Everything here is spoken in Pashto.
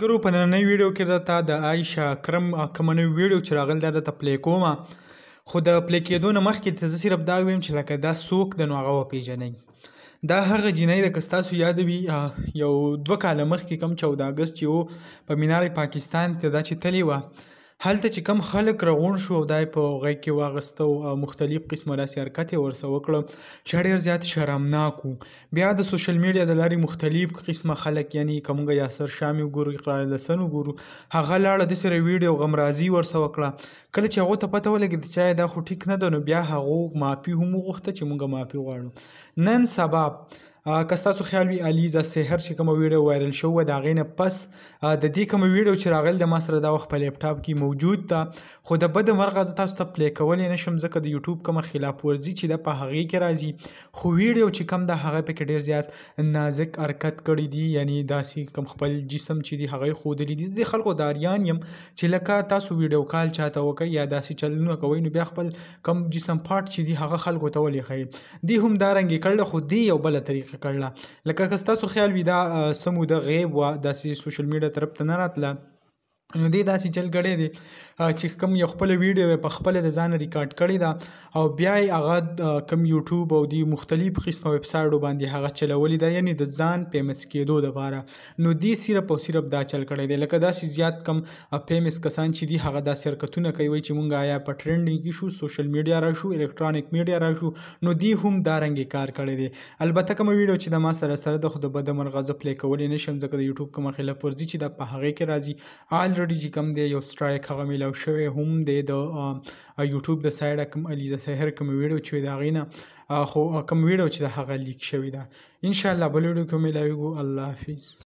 ګرو په نننۍ ویډیو کې راته د عائشہ کرم کمنو ویډیو چې راغل دا ته پلی کومه خو د پلی کېدو نه مخکې ته زه صرف دا ویم چې لکه دا څوک د نو هغه وپېژنئ دا هغه جنۍ ده که ستاسو یاد وي یو دوه کاله مخکې کم چود اګست چې و په مینار پاکستان ته دا چې تلې وه هلته چې کم خلک راغون شو دای په غږ کې واغسته او مختلف قسمه لاسي حرکت ورسو وکړه چې ډیر زیات شرمناک بیا د سوشل میډیا د لارې مختلف قسمه خلک یعنی کومګه یاسر شامی ګورو اقرار لسن ګورو هغه لاړه د سره ویډیو غمرازي ورسو وکړه کله چې هغه ته پته ولګید چې دا خو ټیک نه ده نو بیا هغه مافي هم غوښته چې مونږه مافي غواړو نن سبب که تاسو خیال وي علي ز سحر چې کوم ویډیو وایرل شو و دا غینه پس د دې کوم ویډیو چې راغل د ما سره دا وخت په لیپټاپ کې موجود ده خو د بد مرغه ز تاسو ته پلی کول نه شم ځکه د یوټیوب کوم خلاف ورزي چې د په هغه کې راځي خو ویډیو چې کوم د هغه په کې ډیر زیات نازک حرکت کړی دی یعنی داسې کوم خپل جسم چې دی هغه خود لري د خلکو داریان يم چې لکه تاسو ویډیو کال چاته وکي یا داسې چلونه کوي نو بیا خپل کوم جسم پارت چې دی هغه خلکو ته ولې خي دی هم دارنګ کړل خو دی یو بل طریقه کوشش کړله لکه که ستاسو خیال وي دا سمو د غیب وه داسې سوشل میډیا طرف ته نه راتله نو دې داسې چل کړی دی چې کوم یو خپل ویډیو په خپل د ځان ریکارډ کړی دا او بیا یې هغه کوم یوټیوب او دی مختلف قسمه ویب سایټو باندې هغه چلولې دا یعنی د ځان فیمس کېدو لپاره نو دې صرف او صرف دا چل کړی دی لکه داسې زیات کم فیمس کسان چې دی هغه داسې حرکتونه کوي چې مونږ آیا په ټرندینګ کې شو سوشل میډیا را شو الکترونیک میډیا را شو نو دی هم دا رنګ کار کړی دی البته کوم ویډیو چې د ما سره سره د خود بد مرغه ځپلې کولې نشم ځکه د یوټیوب کوم خلاف ورزي چې دا په هغه کې راځي الریډي چې کوم دی یو سټرایک هغه ملو شوی هم دی د یوټیوب د سایډ کوم علیزه سحر کوم ویډیو چې دا غینه خو کوم ویډیو چې هغه لیک شوی دا ان شاء الله بل ویډیو کوم ملوي الله حافظ